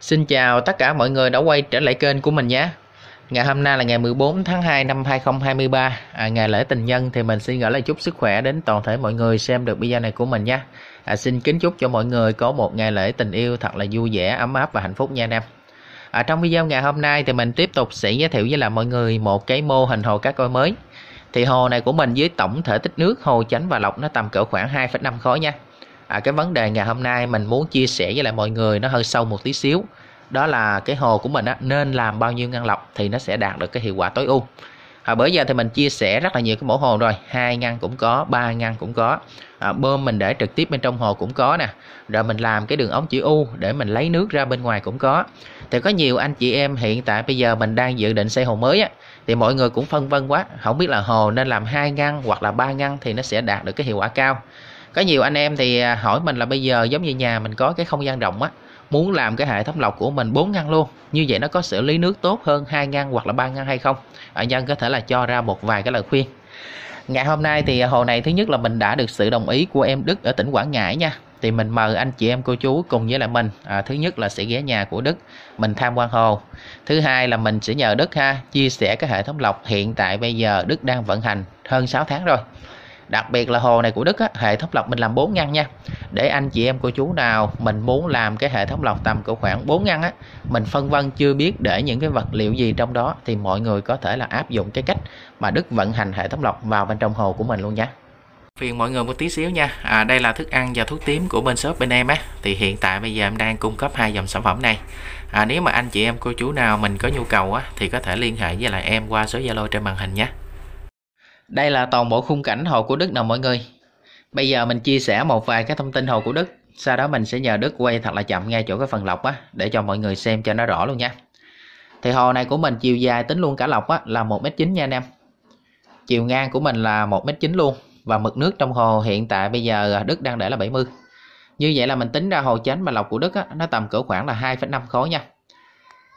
Xin chào tất cả mọi người đã quay trở lại kênh của mình nhé Ngày hôm nay là ngày 14 tháng 2 năm 2023 à, Ngày lễ tình nhân thì mình xin gửi lời chúc sức khỏe đến toàn thể mọi người xem được video này của mình nhé à, Xin kính chúc cho mọi người có một ngày lễ tình yêu thật là vui vẻ, ấm áp và hạnh phúc nha anh em à, Trong video ngày hôm nay thì mình tiếp tục sẽ giới thiệu với là mọi người một cái mô hình hồ cá coi mới Thì hồ này của mình với tổng thể tích nước, hồ chánh và lọc nó tầm cỡ khoảng 2,5 khối nha à, cái vấn đề ngày hôm nay mình muốn chia sẻ với lại mọi người nó hơi sâu một tí xíu đó là cái hồ của mình á, nên làm bao nhiêu ngăn lọc thì nó sẽ đạt được cái hiệu quả tối ưu à, bởi giờ thì mình chia sẻ rất là nhiều cái mẫu hồ rồi hai ngăn cũng có ba ngăn cũng có à, bơm mình để trực tiếp bên trong hồ cũng có nè rồi mình làm cái đường ống chữ u để mình lấy nước ra bên ngoài cũng có thì có nhiều anh chị em hiện tại bây giờ mình đang dự định xây hồ mới á thì mọi người cũng phân vân quá không biết là hồ nên làm hai ngăn hoặc là ba ngăn thì nó sẽ đạt được cái hiệu quả cao có nhiều anh em thì à, hỏi mình là bây giờ giống như nhà mình có cái không gian rộng á muốn làm cái hệ thống lọc của mình 4 ngăn luôn như vậy nó có xử lý nước tốt hơn hai ngăn hoặc là ba ngăn hay không ở nhân có thể là cho ra một vài cái lời khuyên ngày hôm nay thì à, hồ này thứ nhất là mình đã được sự đồng ý của em Đức ở tỉnh Quảng Ngãi nha thì mình mời anh chị em cô chú cùng với lại mình à, thứ nhất là sẽ ghé nhà của Đức mình tham quan hồ thứ hai là mình sẽ nhờ Đức ha chia sẻ cái hệ thống lọc hiện tại bây giờ Đức đang vận hành hơn 6 tháng rồi đặc biệt là hồ này của Đức á, hệ thống lọc mình làm 4 ngăn nha để anh chị em cô chú nào mình muốn làm cái hệ thống lọc tầm của khoảng 4 ngăn á mình phân vân chưa biết để những cái vật liệu gì trong đó thì mọi người có thể là áp dụng cái cách mà Đức vận hành hệ thống lọc vào bên trong hồ của mình luôn nhé phiền mọi người một tí xíu nha à, đây là thức ăn và thuốc tím của bên shop bên em á thì hiện tại bây giờ em đang cung cấp hai dòng sản phẩm này à, nếu mà anh chị em cô chú nào mình có nhu cầu á thì có thể liên hệ với lại em qua số zalo trên màn hình nhé đây là toàn bộ khung cảnh Hồ của Đức nè mọi người. Bây giờ mình chia sẻ một vài cái thông tin Hồ của Đức. Sau đó mình sẽ nhờ Đức quay thật là chậm ngay chỗ cái phần lọc á để cho mọi người xem cho nó rõ luôn nha. Thì hồ này của mình chiều dài tính luôn cả lọc á là 1m9 nha anh em. Chiều ngang của mình là 1m9 luôn và mực nước trong hồ hiện tại bây giờ à, Đức đang để là 70. Như vậy là mình tính ra hồ chánh và lọc của Đức á, nó tầm cỡ khoảng là 2,5 khối nha.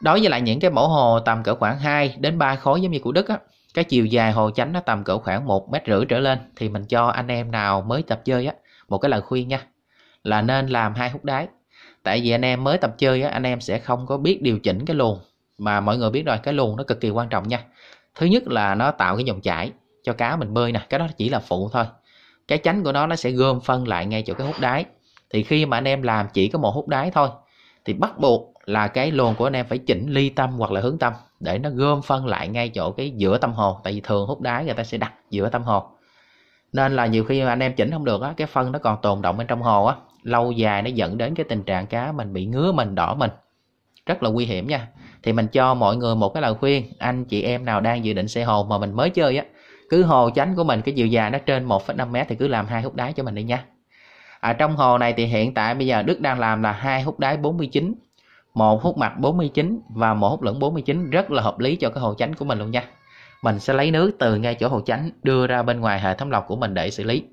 Đối với lại những cái mẫu hồ tầm cỡ khoảng 2 đến 3 khối giống như của Đức á, cái chiều dài hồ chánh nó tầm cỡ khoảng một mét rưỡi trở lên thì mình cho anh em nào mới tập chơi á một cái lời khuyên nha là nên làm hai hút đáy tại vì anh em mới tập chơi á anh em sẽ không có biết điều chỉnh cái luồng mà mọi người biết rồi cái luồng nó cực kỳ quan trọng nha thứ nhất là nó tạo cái dòng chảy cho cá mình bơi nè cái đó chỉ là phụ thôi cái chánh của nó nó sẽ gom phân lại ngay chỗ cái hút đáy thì khi mà anh em làm chỉ có một hút đáy thôi thì bắt buộc là cái luồng của anh em phải chỉnh ly tâm hoặc là hướng tâm để nó gom phân lại ngay chỗ cái giữa tâm hồn tại vì thường hút đá người ta sẽ đặt giữa tâm hồn nên là nhiều khi anh em chỉnh không được á cái phân nó còn tồn động bên trong hồ á lâu dài nó dẫn đến cái tình trạng cá mình bị ngứa mình đỏ mình rất là nguy hiểm nha thì mình cho mọi người một cái lời khuyên anh chị em nào đang dự định xây hồ mà mình mới chơi á cứ hồ chánh của mình cái chiều dài nó trên 1,5 mét thì cứ làm hai hút đáy cho mình đi nha à, trong hồ này thì hiện tại bây giờ Đức đang làm là hai hút đáy 49 một hút mặt 49 và một hút lửng 49 rất là hợp lý cho cái hồ chánh của mình luôn nha mình sẽ lấy nước từ ngay chỗ hồ chánh đưa ra bên ngoài hệ thống lọc của mình để xử lý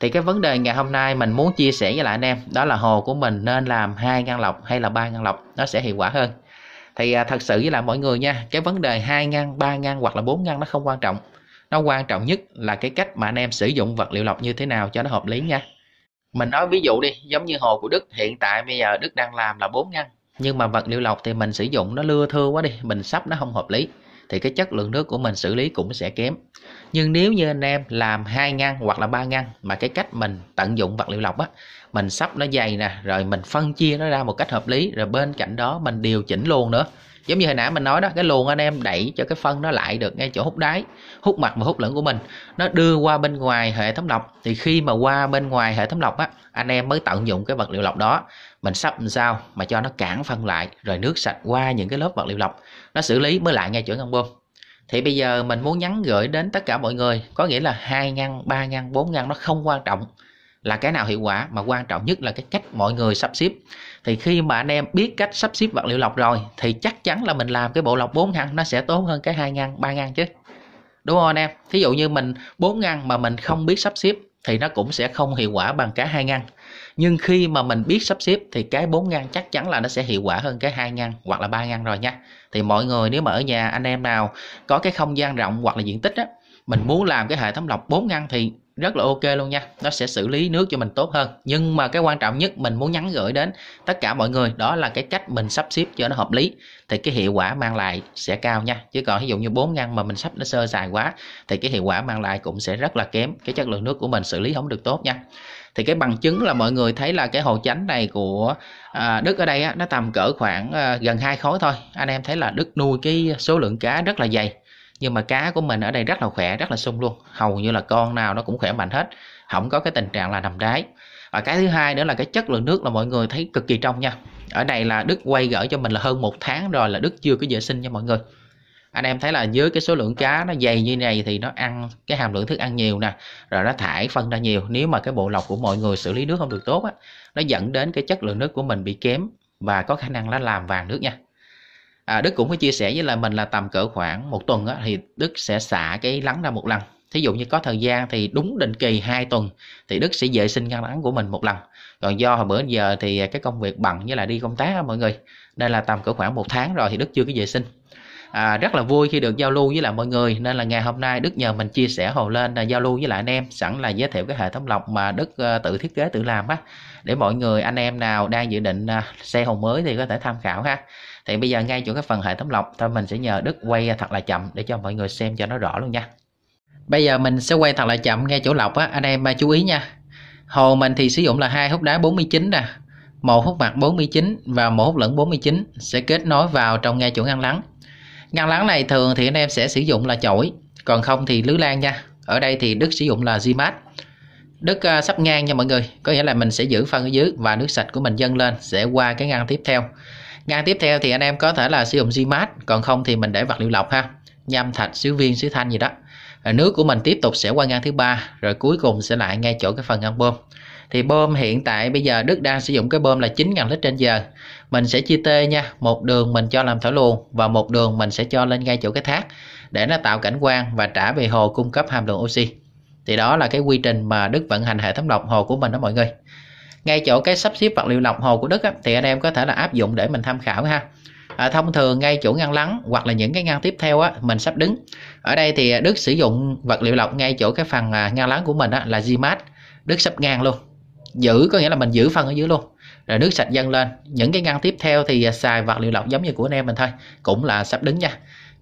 thì cái vấn đề ngày hôm nay mình muốn chia sẻ với lại anh em đó là hồ của mình nên làm hai ngăn lọc hay là ba ngăn lọc nó sẽ hiệu quả hơn thì à, thật sự với lại mọi người nha cái vấn đề hai ngăn ba ngăn hoặc là bốn ngăn nó không quan trọng nó quan trọng nhất là cái cách mà anh em sử dụng vật liệu lọc như thế nào cho nó hợp lý nha mình nói ví dụ đi giống như hồ của đức hiện tại bây giờ đức đang làm là bốn ngăn nhưng mà vật liệu lọc thì mình sử dụng nó lưa thưa quá đi mình sắp nó không hợp lý thì cái chất lượng nước của mình xử lý cũng sẽ kém nhưng nếu như anh em làm hai ngăn hoặc là ba ngăn mà cái cách mình tận dụng vật liệu lọc á mình sắp nó dày nè rồi mình phân chia nó ra một cách hợp lý rồi bên cạnh đó mình điều chỉnh luôn nữa giống như hồi nãy mình nói đó cái luồng anh em đẩy cho cái phân nó lại được ngay chỗ hút đáy hút mặt và hút lửng của mình nó đưa qua bên ngoài hệ thống lọc thì khi mà qua bên ngoài hệ thống lọc á anh em mới tận dụng cái vật liệu lọc đó mình sắp làm sao mà cho nó cản phân lại rồi nước sạch qua những cái lớp vật liệu lọc nó xử lý mới lại ngay chỗ ngăn bơm thì bây giờ mình muốn nhắn gửi đến tất cả mọi người có nghĩa là hai ngăn ba ngăn bốn ngăn nó không quan trọng là cái nào hiệu quả mà quan trọng nhất là cái cách mọi người sắp xếp thì khi mà anh em biết cách sắp xếp vật liệu lọc rồi thì chắc chắn là mình làm cái bộ lọc 4 ngăn nó sẽ tốt hơn cái hai ngăn ba ngăn chứ đúng không anh em thí dụ như mình 4 ngăn mà mình không biết sắp xếp thì nó cũng sẽ không hiệu quả bằng cả hai ngăn nhưng khi mà mình biết sắp xếp thì cái 4 ngăn chắc chắn là nó sẽ hiệu quả hơn cái hai ngăn hoặc là ba ngăn rồi nha thì mọi người nếu mà ở nhà anh em nào có cái không gian rộng hoặc là diện tích á mình muốn làm cái hệ thống lọc 4 ngăn thì rất là ok luôn nha nó sẽ xử lý nước cho mình tốt hơn nhưng mà cái quan trọng nhất mình muốn nhắn gửi đến tất cả mọi người đó là cái cách mình sắp xếp cho nó hợp lý thì cái hiệu quả mang lại sẽ cao nha chứ còn ví dụ như 4 ngăn mà mình sắp nó sơ sài quá thì cái hiệu quả mang lại cũng sẽ rất là kém cái chất lượng nước của mình xử lý không được tốt nha thì cái bằng chứng là mọi người thấy là cái hồ chánh này của à, Đức ở đây á, nó tầm cỡ khoảng à, gần hai khối thôi anh em thấy là Đức nuôi cái số lượng cá rất là dày nhưng mà cá của mình ở đây rất là khỏe rất là sung luôn hầu như là con nào nó cũng khỏe mạnh hết không có cái tình trạng là nằm đáy và cái thứ hai nữa là cái chất lượng nước là mọi người thấy cực kỳ trong nha ở đây là Đức quay gửi cho mình là hơn một tháng rồi là Đức chưa có vệ sinh nha mọi người anh em thấy là dưới cái số lượng cá nó dày như này thì nó ăn cái hàm lượng thức ăn nhiều nè rồi nó thải phân ra nhiều nếu mà cái bộ lọc của mọi người xử lý nước không được tốt á nó dẫn đến cái chất lượng nước của mình bị kém và có khả năng nó làm vàng nước nha à, đức cũng có chia sẻ với là mình là tầm cỡ khoảng một tuần á, thì đức sẽ xả cái lắng ra một lần thí dụ như có thời gian thì đúng định kỳ 2 tuần thì đức sẽ vệ sinh ngăn lắng của mình một lần còn do hồi bữa giờ thì cái công việc bằng với lại đi công tác á, mọi người nên là tầm cỡ khoảng một tháng rồi thì đức chưa có vệ sinh à, rất là vui khi được giao lưu với lại mọi người nên là ngày hôm nay Đức nhờ mình chia sẻ hồ lên là giao lưu với lại anh em sẵn là giới thiệu cái hệ thống lọc mà Đức ờ, tự thiết kế tự làm á để mọi người anh em nào đang dự định à, xe hồ mới thì có thể tham khảo ha thì bây giờ ngay chỗ cái phần hệ thống lọc thôi mình sẽ nhờ Đức quay thật là chậm để cho mọi người xem cho nó rõ luôn nha bây giờ mình sẽ quay thật là chậm ngay chỗ lọc á anh em à, chú ý nha hồ mình thì sử dụng là hai hút đá 49 nè một hút mặt 49 và một hút lẫn 49 sẽ kết nối vào trong ngay chỗ ngăn lắng ngăn lắng này thường thì anh em sẽ sử dụng là chổi còn không thì lưới lan nha ở đây thì đức sử dụng là Gmat Đức uh, sắp ngang nha mọi người có nghĩa là mình sẽ giữ phân ở dưới và nước sạch của mình dâng lên sẽ qua cái ngăn tiếp theo ngăn tiếp theo thì anh em có thể là sử dụng Gmat còn không thì mình để vật liệu lọc ha nhâm thạch xíu viên xíu thanh gì đó nước của mình tiếp tục sẽ qua ngăn thứ ba rồi cuối cùng sẽ lại ngay chỗ cái phần ngăn bơm thì bơm hiện tại bây giờ Đức đang sử dụng cái bơm là 9.000 lít trên giờ mình sẽ chia tê nha một đường mình cho làm thổi luồng và một đường mình sẽ cho lên ngay chỗ cái thác để nó tạo cảnh quan và trả về hồ cung cấp hàm lượng oxy thì đó là cái quy trình mà Đức vận hành hệ thống lọc hồ của mình đó mọi người ngay chỗ cái sắp xếp vật liệu lọc hồ của Đức á, thì anh em có thể là áp dụng để mình tham khảo ha à, thông thường ngay chỗ ngăn lắng hoặc là những cái ngăn tiếp theo á, mình sắp đứng ở đây thì Đức sử dụng vật liệu lọc ngay chỗ cái phần à, ngăn lắng của mình á, là GMAT Đức sắp ngang luôn giữ có nghĩa là mình giữ phần ở dưới luôn rồi nước sạch dâng lên những cái ngăn tiếp theo thì à, xài vật liệu lọc giống như của anh em mình thôi cũng là sắp đứng nha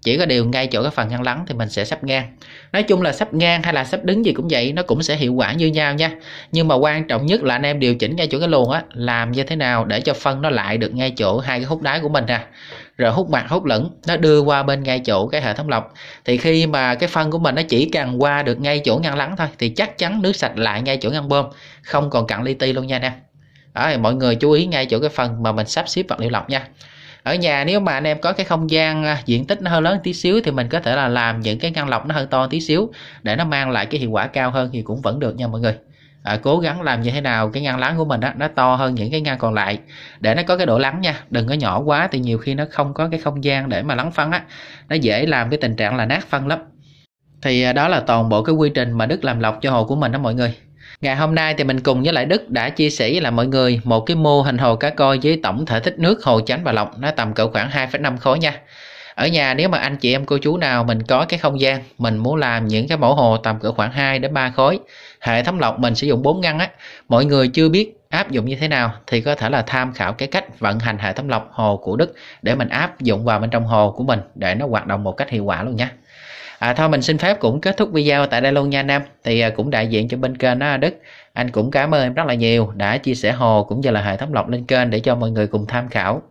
chỉ có điều ngay chỗ cái phần ngăn lắng thì mình sẽ sắp ngang nói chung là sắp ngang hay là sắp đứng gì cũng vậy nó cũng sẽ hiệu quả như nhau nha nhưng mà quan trọng nhất là anh em điều chỉnh ngay chỗ cái luồng á làm như thế nào để cho phân nó lại được ngay chỗ hai cái hút đáy của mình nè rồi hút mặt hút lẫn nó đưa qua bên ngay chỗ cái hệ thống lọc thì khi mà cái phân của mình nó chỉ cần qua được ngay chỗ ngăn lắng thôi thì chắc chắn nước sạch lại ngay chỗ ngăn bơm không còn cặn li ti luôn nha anh em đó, mọi người chú ý ngay chỗ cái phần mà mình sắp xếp vật liệu lọc nha ở nhà nếu mà anh em có cái không gian à, diện tích nó hơi lớn tí xíu thì mình có thể là làm những cái ngăn lọc nó hơi to tí xíu để nó mang lại cái hiệu quả cao hơn thì cũng vẫn được nha mọi người à, cố gắng làm như thế nào cái ngăn lắng của mình đó, nó to hơn những cái ngăn còn lại để nó có cái độ lắng nha đừng có nhỏ quá thì nhiều khi nó không có cái không gian để mà lắng phân á nó dễ làm cái tình trạng là nát phân lắm thì à, đó là toàn bộ cái quy trình mà Đức làm lọc cho hồ của mình đó mọi người Ngày hôm nay thì mình cùng với lại Đức đã chia sẻ với là mọi người một cái mô hình hồ cá coi với tổng thể tích nước hồ Chánh và lọc nó tầm cỡ khoảng 2,5 khối nha. Ở nhà nếu mà anh chị em cô chú nào mình có cái không gian, mình muốn làm những cái mẫu hồ tầm cỡ khoảng 2 đến 3 khối, hệ thống lọc mình sử dụng 4 ngăn á, mọi người chưa biết áp dụng như thế nào thì có thể là tham khảo cái cách vận hành hệ thống lọc hồ của Đức để mình áp dụng vào bên trong hồ của mình để nó hoạt động một cách hiệu quả luôn nha à, thôi mình xin phép cũng kết thúc video tại đây luôn nha anh em thì à, cũng đại diện cho bên kênh đó đức anh cũng cảm ơn em rất là nhiều đã chia sẻ hồ cũng như là hệ thống lọc lên kênh để cho mọi người cùng tham khảo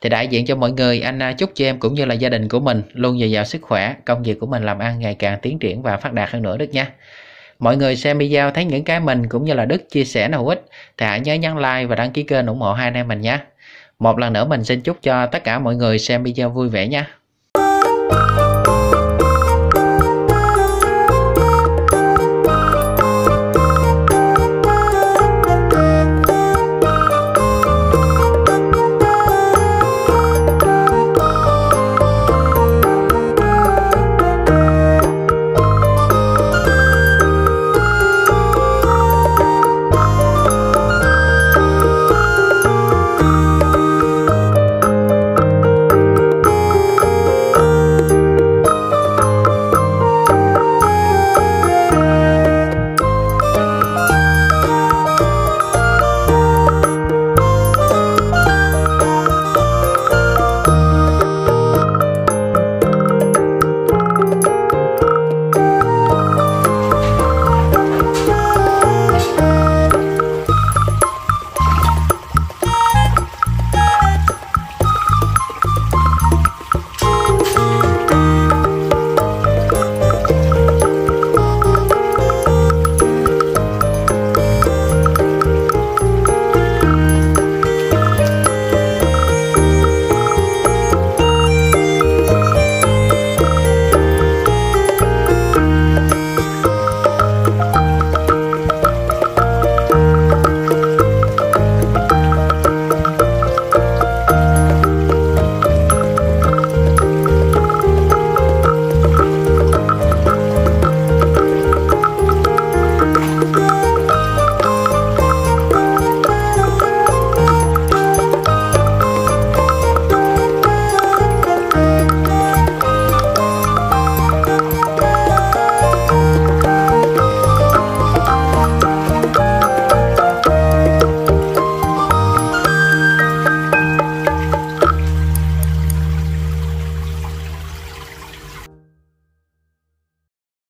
thì đại diện cho mọi người anh à, chúc cho em cũng như là gia đình của mình luôn dồi dào sức khỏe công việc của mình làm ăn ngày càng tiến triển và phát đạt hơn nữa đức nha mọi người xem video thấy những cái mình cũng như là đức chia sẻ nào hữu ích thì hãy nhớ nhấn like và đăng ký kênh ủng hộ hai anh em mình nhé một lần nữa mình xin chúc cho tất cả mọi người xem video vui vẻ nha